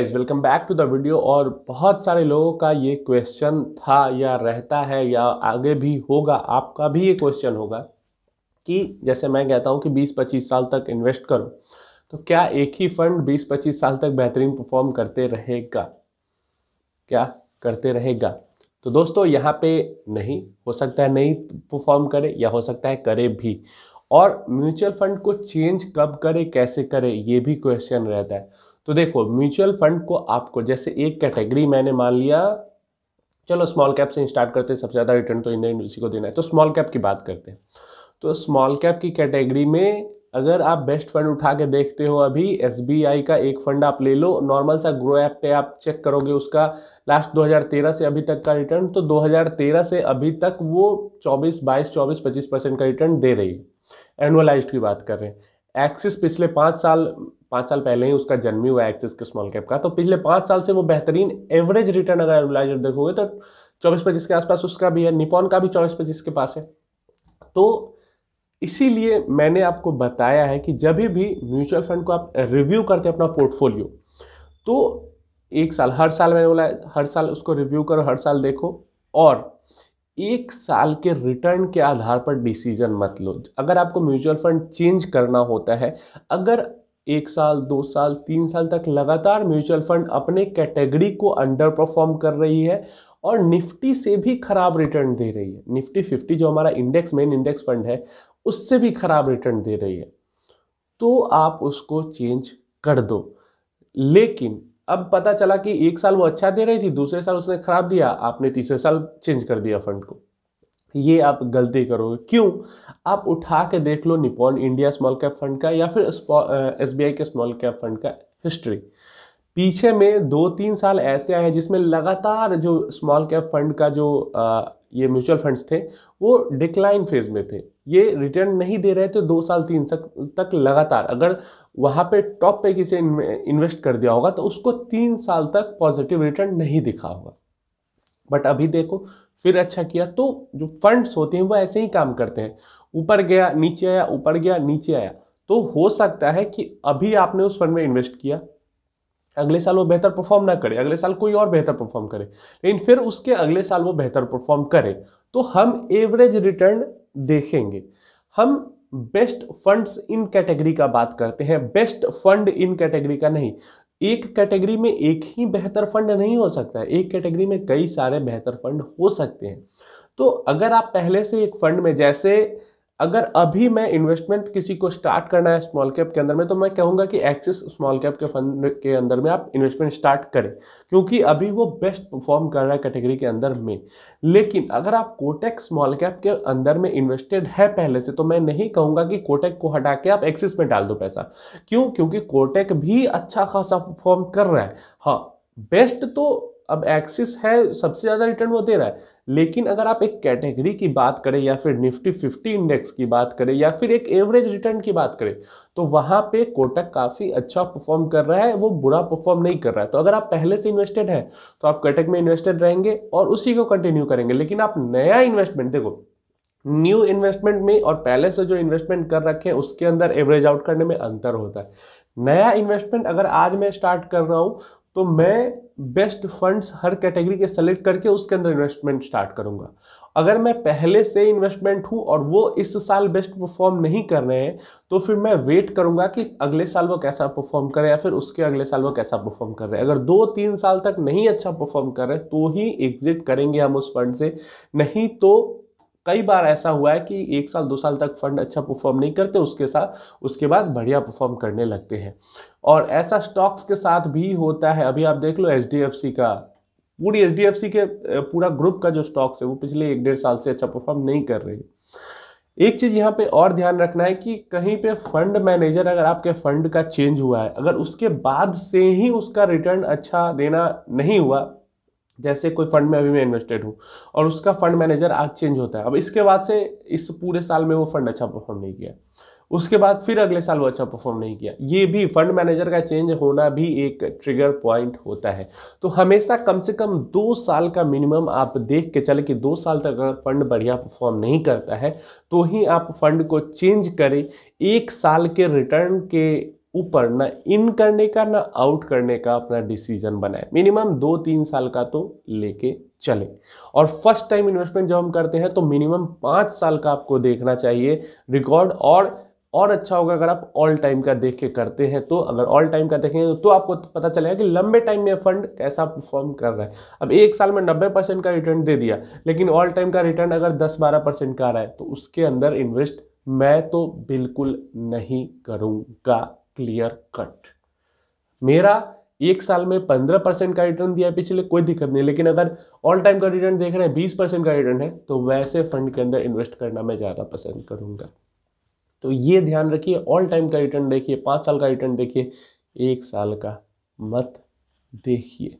is welcome back to the video और बहुत सारे लोगों का ये क्वेश्चन था या रहता है या आगे भी होगा आपका भी ये क्वेश्चन होगा कि जैसे मैं कहता हूँ कि 20-25 साल तक इन्वेस्ट करो तो क्या एक ही फंड 20-25 साल तक बेहतरीन परफॉर्म करते रहेगा क्या करते रहेगा तो दोस्तों यहाँ पे नहीं हो सकता है नहीं परफॉर्म करे या हो सकता है करे भी और म्यूचुअल फंड को चेंज कब करे कैसे करे ये भी क्वेश्चन रहता है तो देखो म्यूचुअल फंड को आपको जैसे एक कैटेगरी मैंने मान लिया चलो स्मॉल कैप से स्टार्ट करते हैं सबसे ज़्यादा रिटर्न तो इंडियन यूनिवर्सिटी को देना है तो स्मॉल कैप की बात करते हैं तो स्मॉल कैप की कैटेगरी में अगर आप बेस्ट फंड उठा के देखते हो अभी एस का एक फंड आप ले लो नॉर्मल सा ग्रो ऐप पे आप चेक करोगे उसका लास्ट 2013 से अभी तक का रिटर्न तो 2013 से अभी तक वो 24 22 24 25 परसेंट का रिटर्न दे रही है एनुअलाइज की बात कर रहे हैं एक्सिस पिछले पाँच साल पाँच साल पहले ही उसका जन्म हुआ हुआ एक्सिस के स्मॉल कैप का तो पिछले पाँच साल से वो बेहतरीन एवरेज रिटर्न अगर एनुलाइज देखोगे तो चौबीस पच्चीस के आसपास उसका भी है निपॉन का भी चौबीस पच्चीस के पास है तो इसीलिए मैंने आपको बताया है कि जब भी म्यूचुअल फंड को आप रिव्यू करते हैं अपना पोर्टफोलियो तो एक साल हर साल मैंने बोला हर साल उसको रिव्यू करो हर साल देखो और एक साल के रिटर्न के आधार पर डिसीजन मत लो अगर आपको म्यूचुअल फंड चेंज करना होता है अगर एक साल दो साल तीन साल तक लगातार म्यूचुअल फंड अपने कैटेगरी को अंडर परफॉर्म कर रही है और निफ्टी से भी खराब रिटर्न दे रही है निफ्टी फिफ्टी जो हमारा इंडेक्स मेन इंडेक्स फंड है उससे भी खराब रिटर्न दे रही है तो आप उसको चेंज कर दो लेकिन अब पता चला कि एक साल वो अच्छा दे रही थी दूसरे साल उसने खराब दिया आपने तीसरे साल चेंज कर दिया फंड को ये आप गलती करोगे क्यों आप उठा के देख लो Nippon India small cap fund का या फिर एस बी के स्मॉल कैप फंड का हिस्ट्री पीछे में दो तीन साल ऐसे आए हैं जिसमें लगातार जो स्मॉल कैप फंड का जो आ, ये म्यूचुअल फंड्स थे वो डिक्लाइन फेज में थे ये रिटर्न नहीं दे रहे थे दो साल तीन सक, तक लगातार अगर वहाँ पे टॉप पे किसी इन्वेस्ट कर दिया होगा तो उसको तीन साल तक पॉजिटिव रिटर्न नहीं दिखा होगा बट अभी देखो फिर अच्छा किया तो जो फंड्स होते हैं वो ऐसे ही काम करते हैं ऊपर गया नीचे आया ऊपर गया नीचे आया तो हो सकता है कि अभी आपने उस फंड में इन्वेस्ट किया अगले साल वो बेहतर परफॉर्म ना करे अगले साल कोई और बेहतर परफॉर्म करे लेकिन फिर उसके अगले साल वो बेहतर परफॉर्म करे तो हम एवरेज रिटर्न देखेंगे हम बेस्ट फंड्स इन कैटेगरी का बात करते हैं बेस्ट फंड इन कैटेगरी का नहीं एक कैटेगरी में एक ही बेहतर फंड नहीं हो सकता है एक कैटेगरी में कई सारे बेहतर फंड हो सकते हैं तो अगर आप पहले से एक फंड में जैसे अगर अभी मैं इन्वेस्टमेंट किसी को स्टार्ट करना है स्मॉल कैप के अंदर में तो मैं कहूंगा कि एक्सिस स्मॉल कैप के फंड के अंदर में आप इन्वेस्टमेंट स्टार्ट करें क्योंकि अभी वो बेस्ट परफॉर्म कर रहा है कैटेगरी के अंदर में लेकिन अगर आप कोटेक स्मॉल कैप के अंदर में इन्वेस्टेड है पहले से तो मैं नहीं कहूँगा कि कोटेक को हटा के आप एक्सिस में डाल दो पैसा क्यों क्योंकि कोटेक भी अच्छा खासा परफॉर्म कर रहा है हाँ बेस्ट तो अब एक्सिस है सबसे ज़्यादा रिटर्न वो दे रहा है लेकिन अगर आप एक कैटेगरी की बात करें या फिर निफ्टी फिफ्टी इंडेक्स की बात करें या फिर एक एवरेज रिटर्न की बात करें तो वहाँ पे कोटक काफ़ी अच्छा परफॉर्म कर रहा है वो बुरा परफॉर्म नहीं कर रहा है तो अगर आप पहले से इन्वेस्टेड हैं तो आप कटक में इन्वेस्टेड रहेंगे और उसी को कंटिन्यू करेंगे लेकिन आप नया इन्वेस्टमेंट देखो न्यू इन्वेस्टमेंट में और पहले से जो इन्वेस्टमेंट कर रखे हैं उसके अंदर एवरेज आउट करने में अंतर होता है नया इन्वेस्टमेंट अगर आज मैं स्टार्ट कर रहा हूँ तो मैं बेस्ट फंड्स हर कैटेगरी के सेलेक्ट करके उसके अंदर इन्वेस्टमेंट स्टार्ट करूंगा अगर मैं पहले से इन्वेस्टमेंट हूं और वो इस साल बेस्ट परफॉर्म नहीं कर रहे हैं तो फिर मैं वेट करूंगा कि अगले साल वो कैसा परफॉर्म करे या फिर उसके अगले साल वो कैसा परफॉर्म कर रहे हैं अगर दो तीन साल तक नहीं अच्छा परफॉर्म कर रहे तो ही एग्जिट करेंगे हम उस फंड से नहीं तो कई बार ऐसा हुआ है कि एक साल दो साल तक फंड अच्छा परफॉर्म नहीं करते उसके साथ उसके बाद बढ़िया परफॉर्म करने लगते हैं और ऐसा स्टॉक्स के साथ भी होता है अभी आप देख लो एच का पूरी एच के पूरा ग्रुप का जो स्टॉक्स है वो पिछले एक डेढ़ साल से अच्छा परफॉर्म नहीं कर रहे एक चीज़ यहाँ पे और ध्यान रखना है कि कहीं पे फंड मैनेजर अगर आपके फंड का चेंज हुआ है अगर उसके बाद से ही उसका रिटर्न अच्छा देना नहीं हुआ जैसे कोई फंड में अभी मैं इन्वेस्टेड हूँ और उसका फंड मैनेजर आज चेंज होता है अब इसके बाद से इस पूरे साल में वो फंड अच्छा परफॉर्म नहीं किया उसके बाद फिर अगले साल वो अच्छा परफॉर्म नहीं किया ये भी फंड मैनेजर का चेंज होना भी एक ट्रिगर पॉइंट होता है तो हमेशा कम से कम दो साल का मिनिमम आप देख के चले कि दो साल तक अगर फंड बढ़िया परफॉर्म नहीं करता है तो ही आप फंड को चेंज करें एक साल के रिटर्न के ऊपर ना इन करने का ना आउट करने का अपना डिसीजन बनाए मिनिमम दो तीन साल का तो लेके चले और फर्स्ट टाइम इन्वेस्टमेंट जब हम करते हैं तो मिनिमम पाँच साल का आपको देखना चाहिए रिकॉर्ड और और अच्छा होगा अगर आप ऑल टाइम का देख के करते हैं तो अगर ऑल टाइम का देखेंगे तो, तो आपको पता चलेगा कि लंबे टाइम में फंड कैसा परफॉर्म कर रहा है अब एक साल में 90 परसेंट का रिटर्न दे दिया लेकिन ऑल टाइम का रिटर्न अगर 10-12 परसेंट का आ रहा है तो उसके अंदर इन्वेस्ट मैं तो बिल्कुल नहीं करूँगा क्लियर कट मेरा एक साल में पंद्रह परसेंट का रिटर्न दिया है पिछले कोई दिक्कत नहीं लेकिन अगर ऑल टाइम का रिटर्न देख रहे हैं बीस परसेंट का रिटर्न है तो वैसे फंड के अंदर इन्वेस्ट करना मैं ज़्यादा पसंद करूंगा तो ये ध्यान रखिए ऑल टाइम का रिटर्न देखिए पांच साल का रिटर्न देखिए एक साल का मत देखिए